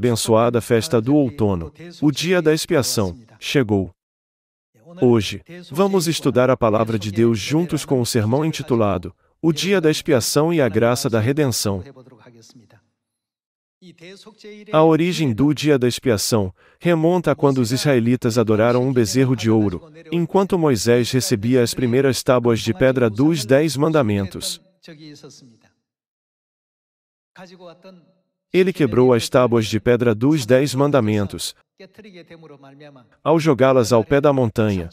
abençoada festa do outono, o dia da expiação, chegou. Hoje, vamos estudar a palavra de Deus juntos com o sermão intitulado O Dia da Expiação e a Graça da Redenção. A origem do dia da expiação remonta a quando os israelitas adoraram um bezerro de ouro, enquanto Moisés recebia as primeiras tábuas de pedra dos Dez Mandamentos. Ele quebrou as tábuas de pedra dos Dez Mandamentos, ao jogá-las ao pé da montanha.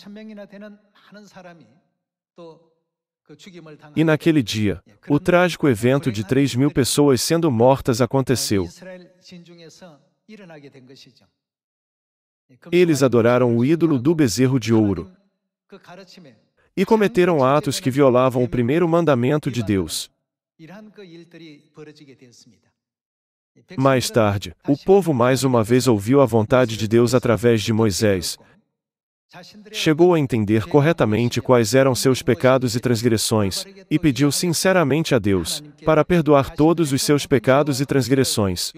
E naquele dia, o trágico evento de 3 mil pessoas sendo mortas aconteceu. Eles adoraram o ídolo do bezerro de ouro e cometeram atos que violavam o primeiro mandamento de Deus. Mais tarde, o povo mais uma vez ouviu a vontade de Deus através de Moisés. Chegou a entender corretamente quais eram seus pecados e transgressões, e pediu sinceramente a Deus para perdoar todos os seus pecados e transgressões.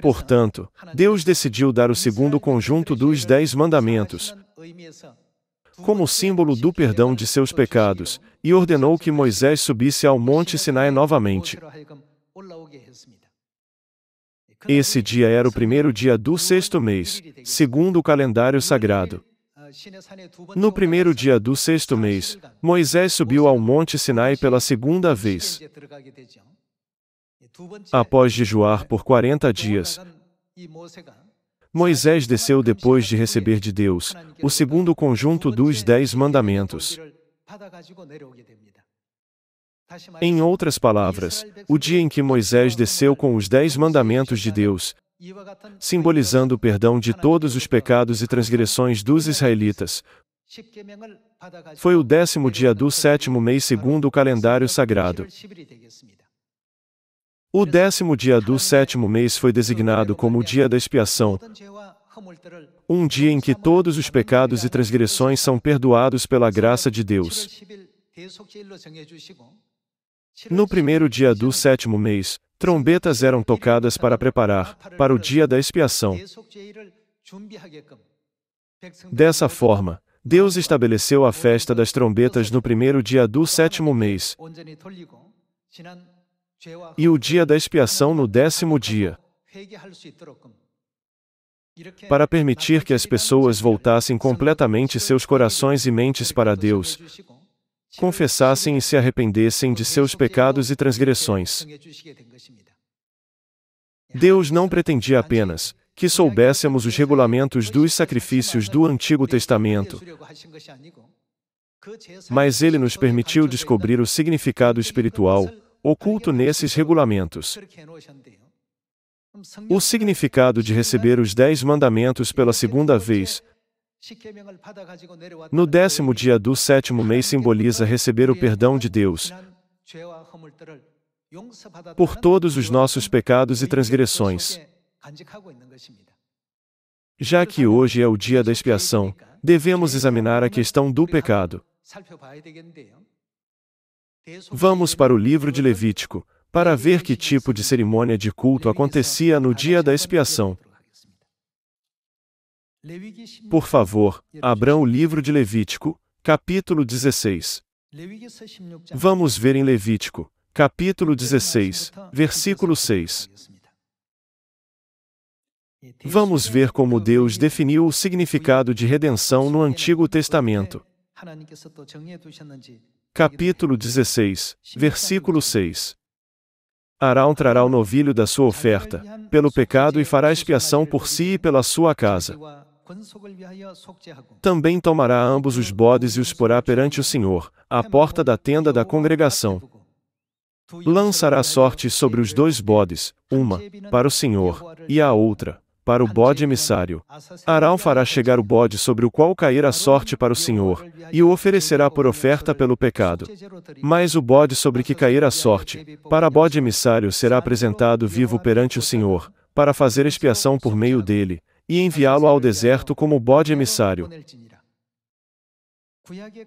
Portanto, Deus decidiu dar o segundo conjunto dos Dez Mandamentos, como símbolo do perdão de seus pecados, e ordenou que Moisés subisse ao Monte Sinai novamente. Esse dia era o primeiro dia do sexto mês, segundo o calendário sagrado. No primeiro dia do sexto mês, Moisés subiu ao Monte Sinai pela segunda vez. Após jejuar por 40 dias, Moisés desceu depois de receber de Deus o segundo conjunto dos Dez Mandamentos. Em outras palavras, o dia em que Moisés desceu com os dez mandamentos de Deus, simbolizando o perdão de todos os pecados e transgressões dos israelitas, foi o décimo dia do sétimo mês segundo o calendário sagrado. O décimo dia do sétimo mês foi designado como o dia da expiação, um dia em que todos os pecados e transgressões são perdoados pela graça de Deus. No primeiro dia do sétimo mês, trombetas eram tocadas para preparar, para o dia da expiação. Dessa forma, Deus estabeleceu a festa das trombetas no primeiro dia do sétimo mês e o dia da expiação no décimo dia, para permitir que as pessoas voltassem completamente seus corações e mentes para Deus, confessassem e se arrependessem de seus pecados e transgressões. Deus não pretendia apenas que soubéssemos os regulamentos dos sacrifícios do Antigo Testamento, mas ele nos permitiu descobrir o significado espiritual oculto nesses regulamentos. O significado de receber os Dez Mandamentos pela segunda vez no décimo dia do sétimo mês simboliza receber o perdão de Deus por todos os nossos pecados e transgressões. Já que hoje é o dia da expiação, devemos examinar a questão do pecado. Vamos para o livro de Levítico, para ver que tipo de cerimônia de culto acontecia no dia da expiação. Por favor, abram o livro de Levítico, capítulo 16. Vamos ver em Levítico, capítulo 16, versículo 6. Vamos ver como Deus definiu o significado de redenção no Antigo Testamento. Capítulo 16, versículo 6. Arão trará o novilho da sua oferta, pelo pecado e fará expiação por si e pela sua casa. Também tomará ambos os bodes e os porá perante o Senhor, à porta da tenda da congregação. Lançará sorte sobre os dois bodes, uma, para o Senhor, e a outra, para o bode emissário. Arão fará chegar o bode sobre o qual cair a sorte para o Senhor, e o oferecerá por oferta pelo pecado. Mas o bode sobre que cair a sorte, para bode emissário será apresentado vivo perante o Senhor, para fazer expiação por meio dele, e enviá-lo ao deserto como bode emissário.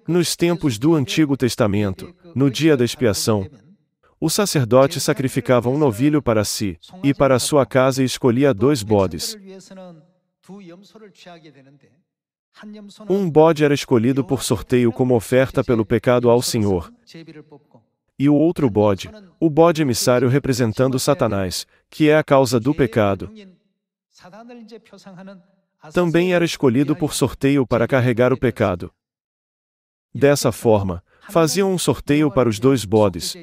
Nos tempos do Antigo Testamento, no dia da expiação, o sacerdote sacrificava um novilho para si e para sua casa e escolhia dois bodes. Um bode era escolhido por sorteio como oferta pelo pecado ao Senhor. E o outro bode, o bode emissário representando Satanás, que é a causa do pecado, também era escolhido por sorteio para carregar o pecado. Dessa forma, faziam um sorteio para os dois bodes,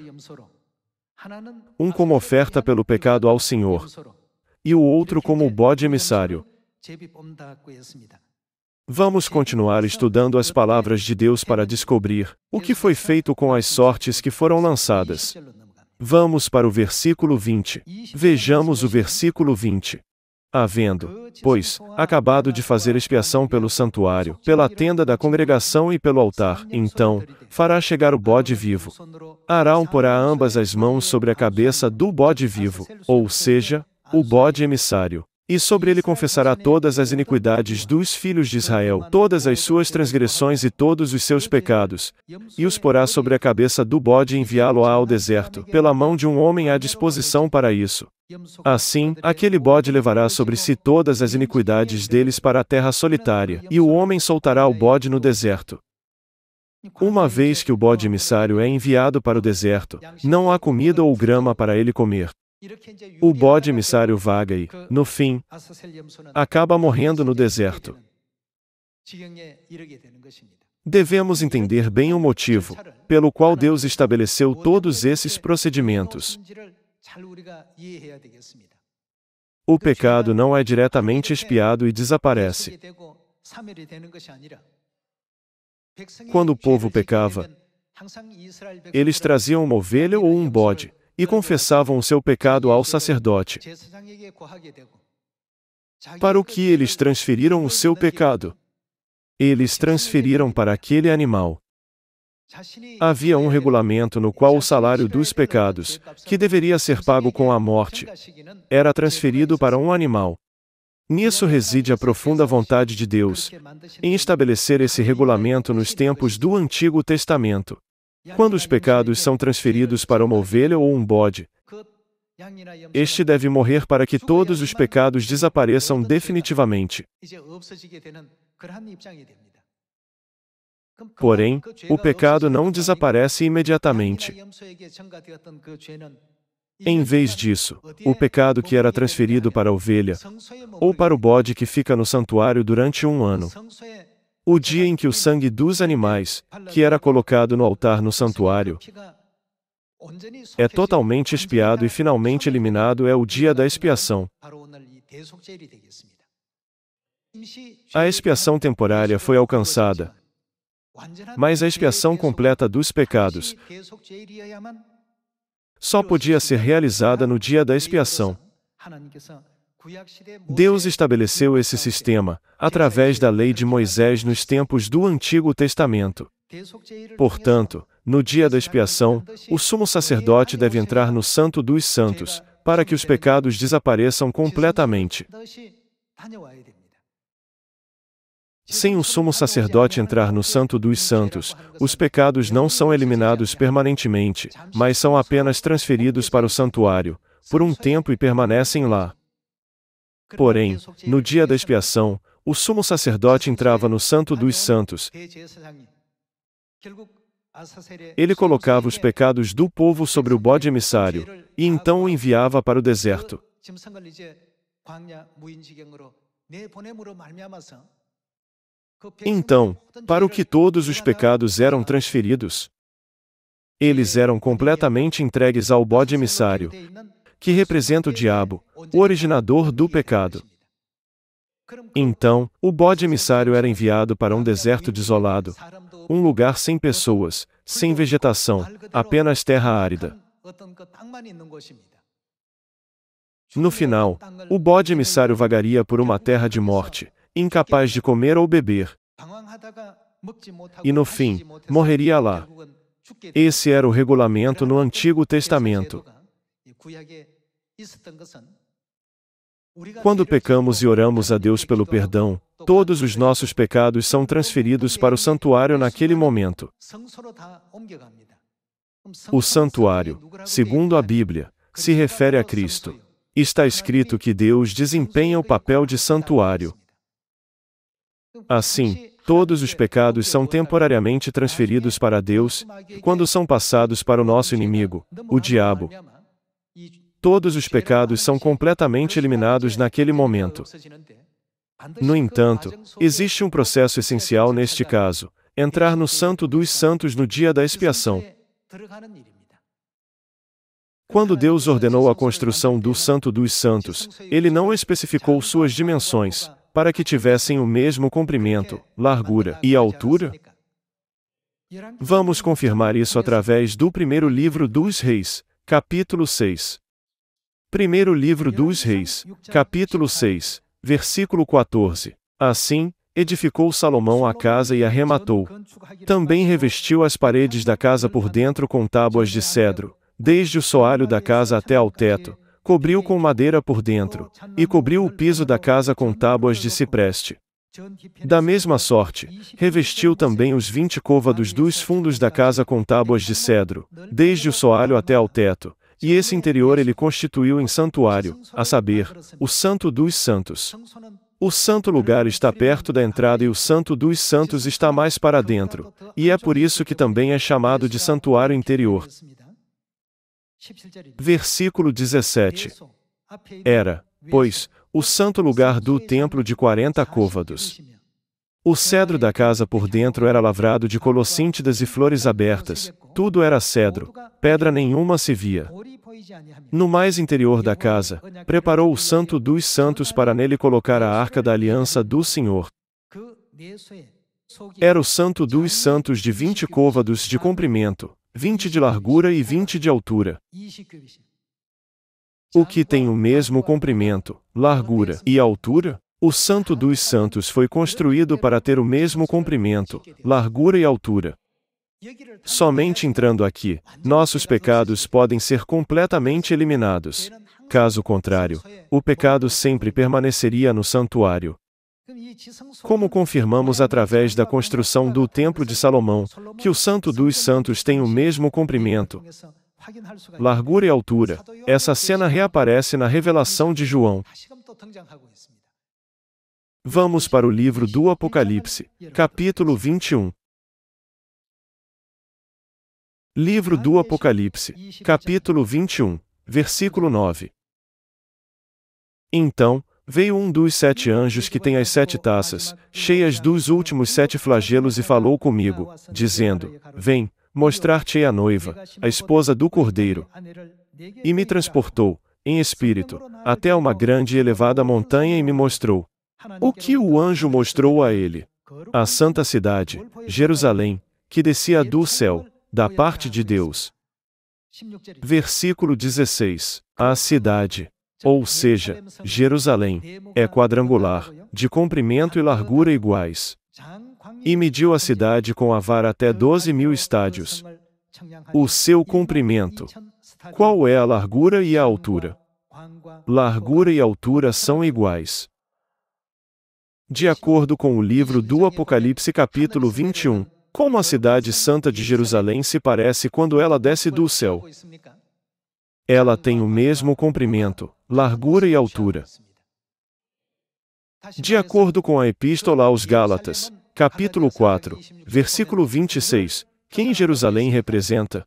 um como oferta pelo pecado ao Senhor, e o outro como o bode emissário. Vamos continuar estudando as palavras de Deus para descobrir o que foi feito com as sortes que foram lançadas. Vamos para o versículo 20. Vejamos o versículo 20. Havendo, pois, acabado de fazer expiação pelo santuário, pela tenda da congregação e pelo altar, então, fará chegar o bode vivo. Arão porá ambas as mãos sobre a cabeça do bode vivo, ou seja, o bode emissário. E sobre ele confessará todas as iniquidades dos filhos de Israel, todas as suas transgressões e todos os seus pecados, e os porá sobre a cabeça do bode e enviá-lo ao deserto, pela mão de um homem à disposição para isso. Assim, aquele bode levará sobre si todas as iniquidades deles para a terra solitária, e o homem soltará o bode no deserto. Uma vez que o bode emissário é enviado para o deserto, não há comida ou grama para ele comer. O bode emissário vaga e, no fim, acaba morrendo no deserto. Devemos entender bem o motivo pelo qual Deus estabeleceu todos esses procedimentos. O pecado não é diretamente espiado e desaparece. Quando o povo pecava, eles traziam uma ovelha ou um bode, e confessavam o seu pecado ao sacerdote, para o que eles transferiram o seu pecado. Eles transferiram para aquele animal. Havia um regulamento no qual o salário dos pecados, que deveria ser pago com a morte, era transferido para um animal. Nisso reside a profunda vontade de Deus, em estabelecer esse regulamento nos tempos do Antigo Testamento. Quando os pecados são transferidos para uma ovelha ou um bode, este deve morrer para que todos os pecados desapareçam definitivamente. Porém, o pecado não desaparece imediatamente. Em vez disso, o pecado que era transferido para a ovelha ou para o bode que fica no santuário durante um ano o dia em que o sangue dos animais, que era colocado no altar no santuário, é totalmente expiado e finalmente eliminado é o dia da expiação. A expiação temporária foi alcançada, mas a expiação completa dos pecados só podia ser realizada no dia da expiação. Deus estabeleceu esse sistema, através da lei de Moisés nos tempos do Antigo Testamento. Portanto, no dia da expiação, o sumo sacerdote deve entrar no Santo dos Santos, para que os pecados desapareçam completamente. Sem o sumo sacerdote entrar no Santo dos Santos, os pecados não são eliminados permanentemente, mas são apenas transferidos para o santuário, por um tempo e permanecem lá. Porém, no dia da expiação, o sumo sacerdote entrava no Santo dos Santos. Ele colocava os pecados do povo sobre o bode emissário e então o enviava para o deserto. Então, para o que todos os pecados eram transferidos, eles eram completamente entregues ao bode emissário, que representa o diabo, o originador do pecado. Então, o bode emissário era enviado para um deserto desolado, um lugar sem pessoas, sem vegetação, apenas terra árida. No final, o bode emissário vagaria por uma terra de morte, incapaz de comer ou beber. E no fim, morreria lá. Esse era o regulamento no Antigo Testamento. Quando pecamos e oramos a Deus pelo perdão, todos os nossos pecados são transferidos para o santuário naquele momento. O santuário, segundo a Bíblia, se refere a Cristo. Está escrito que Deus desempenha o papel de santuário. Assim, todos os pecados são temporariamente transferidos para Deus, quando são passados para o nosso inimigo, o diabo. Todos os pecados são completamente eliminados naquele momento. No entanto, existe um processo essencial neste caso: entrar no Santo dos Santos no dia da expiação. Quando Deus ordenou a construção do Santo dos Santos, ele não especificou suas dimensões, para que tivessem o mesmo comprimento, largura e altura? Vamos confirmar isso através do primeiro livro dos Reis, capítulo 6. Primeiro livro dos Reis, capítulo 6, versículo 14. Assim, edificou Salomão a casa e arrematou. Também revestiu as paredes da casa por dentro com tábuas de cedro, desde o soalho da casa até ao teto, cobriu com madeira por dentro, e cobriu o piso da casa com tábuas de cipreste. Da mesma sorte, revestiu também os vinte côvados dos fundos da casa com tábuas de cedro, desde o soalho até ao teto, e esse interior ele constituiu em santuário, a saber, o Santo dos Santos. O santo lugar está perto da entrada e o Santo dos Santos está mais para dentro, e é por isso que também é chamado de santuário interior. Versículo 17. Era, pois, o santo lugar do templo de 40 côvados. O cedro da casa por dentro era lavrado de colossíntidas e flores abertas, tudo era cedro, pedra nenhuma se via. No mais interior da casa, preparou o Santo dos Santos para nele colocar a arca da aliança do Senhor. Era o Santo dos Santos de vinte côvados de comprimento, vinte de largura e vinte de altura. O que tem o mesmo comprimento, largura e altura? O Santo dos Santos foi construído para ter o mesmo comprimento, largura e altura. Somente entrando aqui, nossos pecados podem ser completamente eliminados. Caso contrário, o pecado sempre permaneceria no santuário. Como confirmamos através da construção do Templo de Salomão, que o Santo dos Santos tem o mesmo comprimento, largura e altura, essa cena reaparece na Revelação de João. Vamos para o livro do Apocalipse, capítulo 21. Livro do Apocalipse, capítulo 21, versículo 9. Então, veio um dos sete anjos que tem as sete taças, cheias dos últimos sete flagelos, e falou comigo, dizendo: Vem, mostrar-te a noiva, a esposa do cordeiro. E me transportou, em espírito, até uma grande e elevada montanha e me mostrou, o que o anjo mostrou a ele? A santa cidade, Jerusalém, que descia do céu, da parte de Deus. Versículo 16: A cidade, ou seja, Jerusalém, é quadrangular, de comprimento e largura iguais. E mediu a cidade com a vara até 12 mil estádios. O seu comprimento. Qual é a largura e a altura? Largura e altura são iguais de acordo com o livro do Apocalipse, capítulo 21, como a cidade santa de Jerusalém se parece quando ela desce do céu. Ela tem o mesmo comprimento, largura e altura. De acordo com a Epístola aos Gálatas, capítulo 4, versículo 26, quem Jerusalém representa?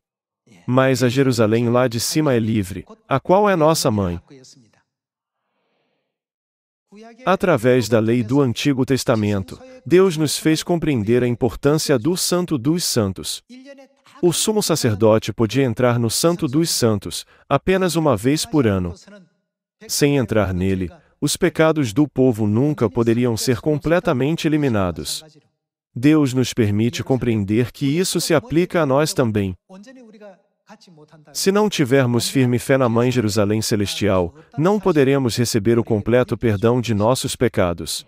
Mas a Jerusalém lá de cima é livre, a qual é nossa mãe. Através da lei do Antigo Testamento, Deus nos fez compreender a importância do Santo dos Santos. O sumo sacerdote podia entrar no Santo dos Santos apenas uma vez por ano. Sem entrar nele, os pecados do povo nunca poderiam ser completamente eliminados. Deus nos permite compreender que isso se aplica a nós também. Se não tivermos firme fé na Mãe Jerusalém Celestial, não poderemos receber o completo perdão de nossos pecados.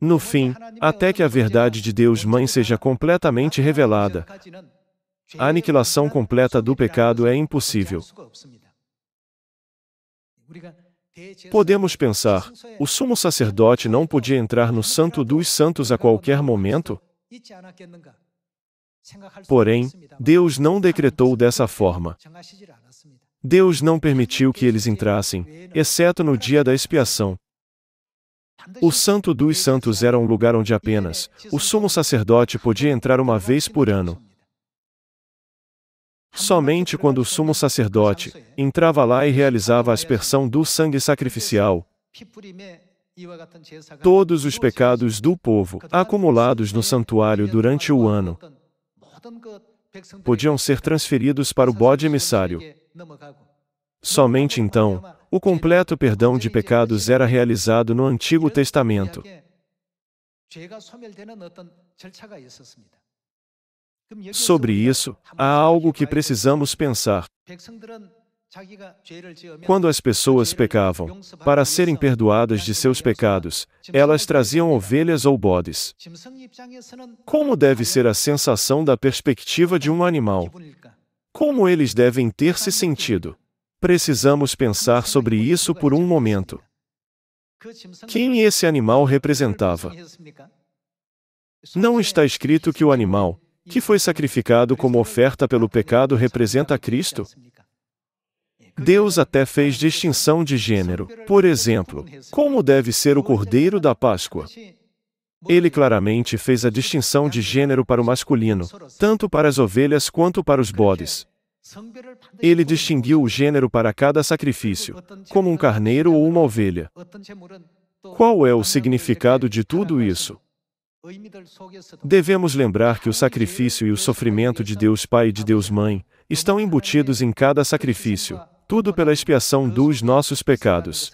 No fim, até é que a verdade de Deus Mãe seja completamente revelada, a aniquilação completa do pecado é impossível. Podemos pensar: o sumo sacerdote não podia entrar no Santo dos Santos a qualquer momento? Porém, Deus não decretou dessa forma. Deus não permitiu que eles entrassem, exceto no dia da expiação. O Santo dos Santos era um lugar onde apenas o sumo sacerdote podia entrar uma vez por ano. Somente quando o sumo sacerdote entrava lá e realizava a aspersão do sangue sacrificial, todos os pecados do povo acumulados no santuário durante o ano podiam ser transferidos para o bode emissário. É Somente então, é o completo perdão de pecados era realizado no Antigo Testamento. Sobre isso, há algo que precisamos pensar. Quando as pessoas pecavam, para serem perdoadas de seus pecados, elas traziam ovelhas ou bodes. Como deve ser a sensação da perspectiva de um animal? Como eles devem ter se sentido? Precisamos pensar sobre isso por um momento. Quem esse animal representava? Não está escrito que o animal, que foi sacrificado como oferta pelo pecado, representa Cristo? Deus até fez distinção de gênero. Por exemplo, como deve ser o cordeiro da Páscoa? Ele claramente fez a distinção de gênero para o masculino, tanto para as ovelhas quanto para os bodes. Ele distinguiu o gênero para cada sacrifício, como um carneiro ou uma ovelha. Qual é o significado de tudo isso? Devemos lembrar que o sacrifício e o sofrimento de Deus Pai e de Deus Mãe estão embutidos em cada sacrifício, tudo pela expiação dos nossos pecados.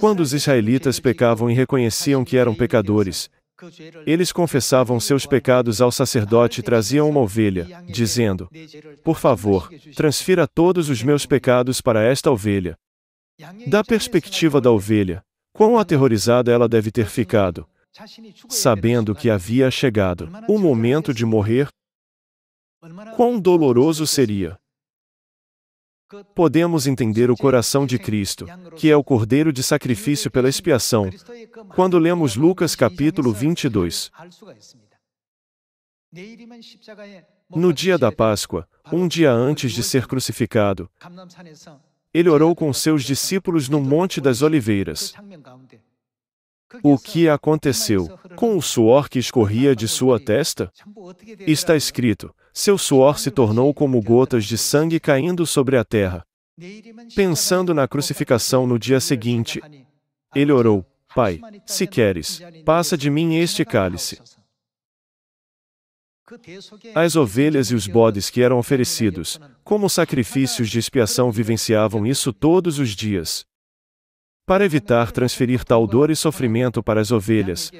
Quando os israelitas pecavam e reconheciam que eram pecadores, eles confessavam seus pecados ao sacerdote e traziam uma ovelha, dizendo: Por favor, transfira todos os meus pecados para esta ovelha. Da perspectiva da ovelha, quão aterrorizada ela deve ter ficado, sabendo que havia chegado o momento de morrer, Quão doloroso seria! Podemos entender o coração de Cristo, que é o Cordeiro de sacrifício pela expiação, quando lemos Lucas capítulo 22. No dia da Páscoa, um dia antes de ser crucificado, ele orou com seus discípulos no Monte das Oliveiras. O que aconteceu com o suor que escorria de sua testa? Está escrito: seu suor se tornou como gotas de sangue caindo sobre a terra. Pensando na crucificação no dia seguinte, ele orou: Pai, se queres, passa de mim este cálice. As ovelhas e os bodes que eram oferecidos, como sacrifícios de expiação, vivenciavam isso todos os dias para evitar transferir tal dor e sofrimento para as ovelhas.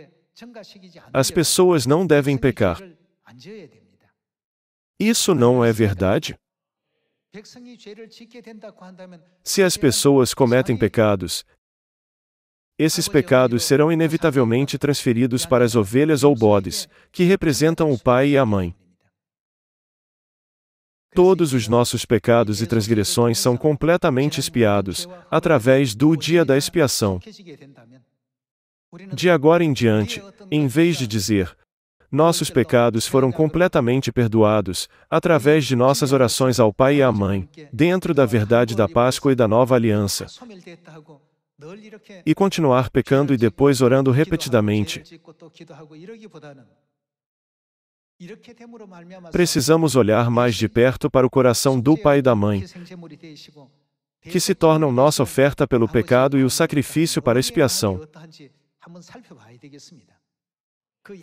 As pessoas não devem pecar. Isso não é verdade? Se as pessoas cometem pecados, esses pecados serão inevitavelmente transferidos para as ovelhas ou bodes, que representam o pai e a mãe. Todos os nossos pecados e transgressões são completamente expiados através do dia da expiação. De agora em diante, em vez de dizer, nossos pecados foram completamente perdoados, através de nossas orações ao Pai e à Mãe, dentro da verdade da Páscoa e da nova aliança. E continuar pecando e depois orando repetidamente. Precisamos olhar mais de perto para o coração do Pai e da Mãe, que se tornam nossa oferta pelo pecado e o sacrifício para expiação.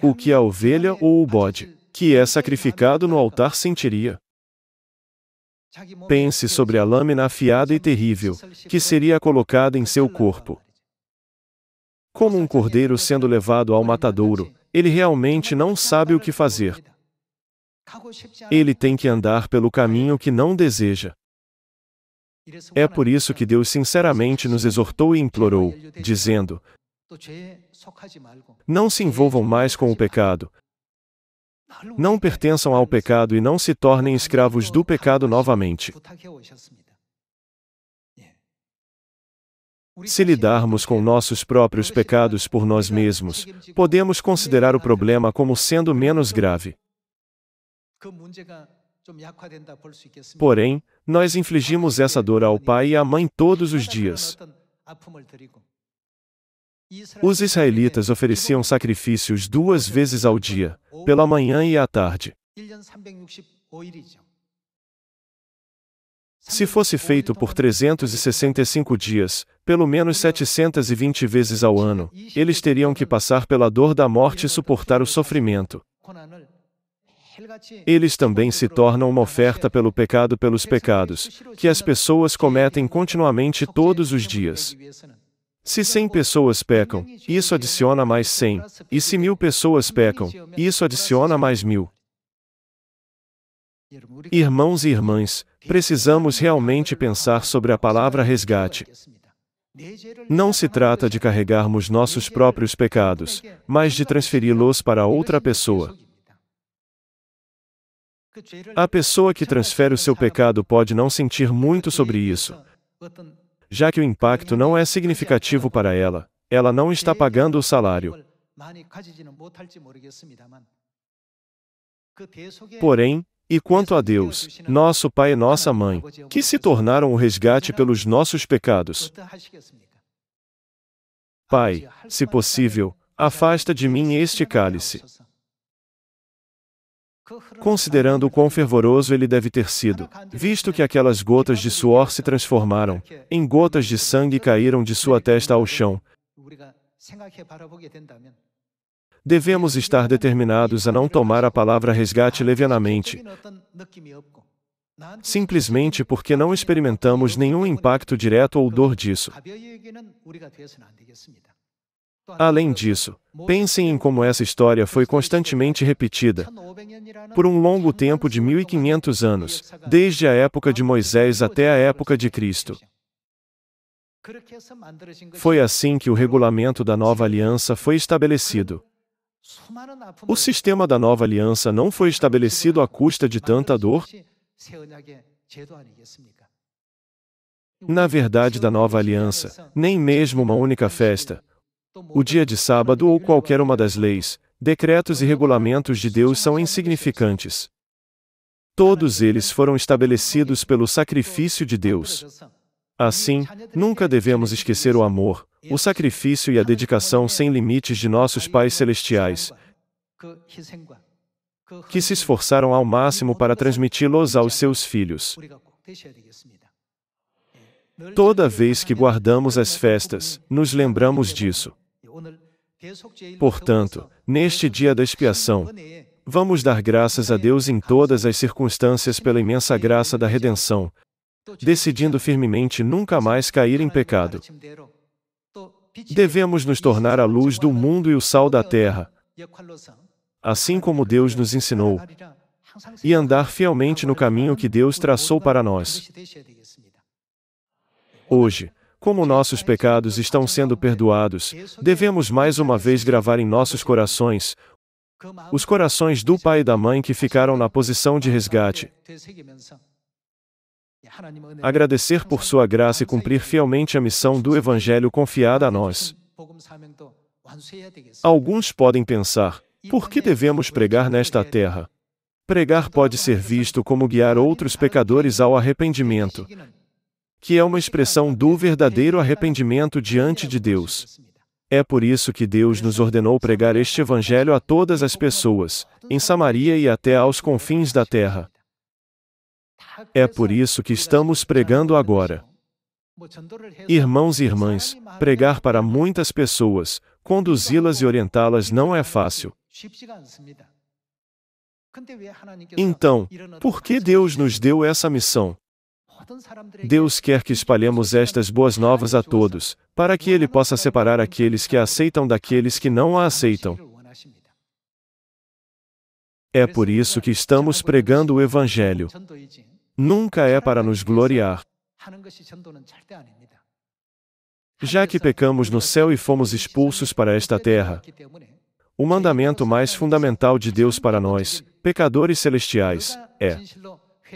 O que é a ovelha ou o bode, que é sacrificado no altar, sentiria. Pense sobre a lâmina afiada e terrível, que seria colocada em seu corpo. Como um cordeiro sendo levado ao matadouro, ele realmente não sabe o que fazer. Ele tem que andar pelo caminho que não deseja. É por isso que Deus sinceramente nos exortou e implorou, dizendo: Não se envolvam mais com o pecado. Não pertençam ao pecado e não se tornem escravos do pecado novamente. Se lidarmos com nossos próprios pecados por nós mesmos, podemos considerar o problema como sendo menos grave. Porém, nós infligimos essa dor ao pai e à mãe todos os dias. Os israelitas ofereciam sacrifícios duas vezes ao dia, pela manhã e à tarde. Se fosse feito por 365 dias, pelo menos 720 vezes ao ano, eles teriam que passar pela dor da morte e suportar o sofrimento. Eles também se tornam uma oferta pelo pecado pelos pecados, que as pessoas cometem continuamente todos os dias. Se 100 pessoas pecam, isso adiciona mais 100, e se mil pessoas pecam, isso adiciona mais mil, Irmãos e irmãs, precisamos realmente pensar sobre a palavra resgate. Não se trata de carregarmos nossos é próprios pecados, mas de transferi-los para outra pessoa. A pessoa que transfere o seu pecado pode não sentir muito sobre isso, já que o impacto não é significativo para ela, ela não está pagando o salário. Porém, e quanto a Deus, nosso Pai e nossa Mãe, que se tornaram o resgate pelos nossos pecados. Pai, se possível, afasta de mim este cálice. Considerando o quão fervoroso ele deve ter sido, visto que aquelas gotas de suor se transformaram em gotas de sangue e caíram de sua testa ao chão, Devemos estar determinados a não tomar a palavra resgate levianamente, simplesmente porque não experimentamos nenhum impacto direto ou dor disso. Além disso, pensem em como essa história foi constantemente repetida por um longo tempo de 1500 anos, desde a época de Moisés até a época de Cristo. Foi assim que o regulamento da nova aliança foi estabelecido. O sistema da nova aliança não foi estabelecido à custa de tanta dor? Na verdade, da nova aliança, nem mesmo uma única festa, o dia de sábado ou qualquer uma das leis, decretos e regulamentos de Deus são insignificantes. Todos eles foram estabelecidos pelo sacrifício de Deus. Assim, nunca devemos esquecer o amor, o sacrifício e a dedicação sem limites de nossos pais celestiais, que se esforçaram ao máximo para transmiti-los aos seus filhos. Toda vez que guardamos as festas, nos lembramos disso. Portanto, neste dia da expiação, vamos dar graças a Deus em todas as circunstâncias pela imensa graça da redenção, decidindo firmemente nunca mais cair em pecado. Devemos nos tornar a luz do mundo e o sal da terra, assim como Deus nos ensinou, e andar fielmente no caminho que Deus traçou para nós. Hoje, como nossos pecados estão sendo perdoados, devemos mais uma vez gravar em nossos corações os corações do pai e da mãe que ficaram na posição de resgate agradecer por sua graça e cumprir fielmente a missão do Evangelho confiada a nós. Alguns podem pensar: por que devemos pregar nesta terra? Pregar pode ser visto como guiar outros pecadores ao arrependimento, que é uma expressão do verdadeiro arrependimento diante de Deus. É por isso que Deus nos ordenou pregar este Evangelho a todas as pessoas, em Samaria e até aos confins da terra. É por isso que estamos pregando agora. Irmãos e irmãs, pregar para muitas pessoas, conduzi-las e orientá-las não é fácil. Então, por que Deus nos deu essa missão? Deus quer que espalhemos estas boas novas a todos, para que Ele possa separar aqueles que a aceitam daqueles que não a aceitam. É por isso que estamos pregando o Evangelho nunca é para nos gloriar. Já que pecamos no céu e fomos expulsos para esta terra, o mandamento mais fundamental de Deus para nós, pecadores celestiais, é: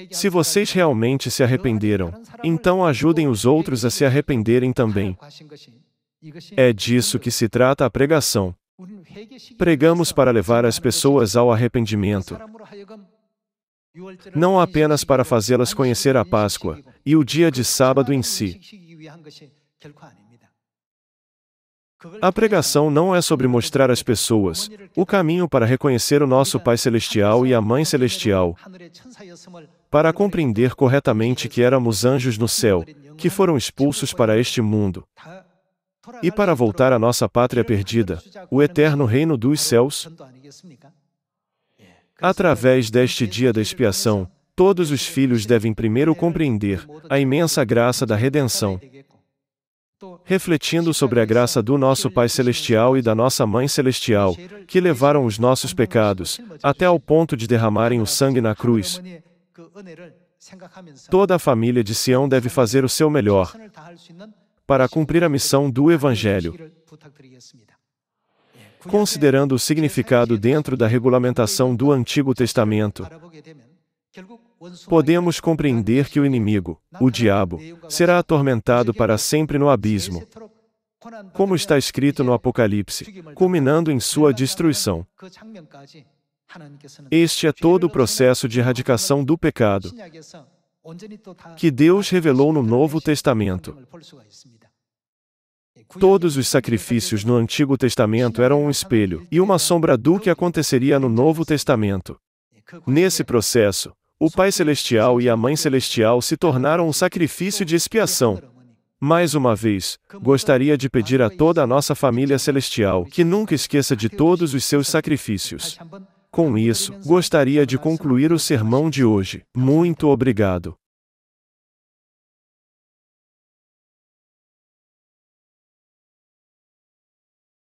se vocês realmente se arrependeram, então ajudem os outros a se arrependerem também. É disso que se trata a pregação. Pregamos para levar as pessoas ao arrependimento. Não apenas para fazê-las conhecer a Páscoa e o dia de sábado em si. A pregação não é sobre mostrar às pessoas o caminho para reconhecer o nosso Pai Celestial e a Mãe Celestial, para compreender corretamente que éramos anjos no céu, que foram expulsos para este mundo, e para voltar à nossa pátria perdida, o eterno reino dos céus. Através deste dia da expiação, todos os filhos devem primeiro compreender a imensa graça da redenção. Refletindo sobre a graça do nosso Pai Celestial e da nossa Mãe Celestial, que levaram os nossos pecados até ao ponto de derramarem o sangue na cruz, toda a família de Sião deve fazer o seu melhor para cumprir a missão do Evangelho considerando o significado dentro da regulamentação do Antigo Testamento, podemos compreender que o inimigo, o diabo, será atormentado para sempre no abismo, como está escrito no Apocalipse, culminando em sua destruição. Este é todo o processo de erradicação do pecado que Deus revelou no Novo Testamento. Todos os sacrifícios no Antigo Testamento eram um espelho e uma sombra do que aconteceria no Novo Testamento. Nesse processo, o Pai Celestial e a Mãe Celestial se tornaram um sacrifício de expiação. Mais uma vez, gostaria de pedir a toda a nossa família celestial que nunca esqueça de todos os seus sacrifícios. Com isso, gostaria de concluir o sermão de hoje. Muito obrigado.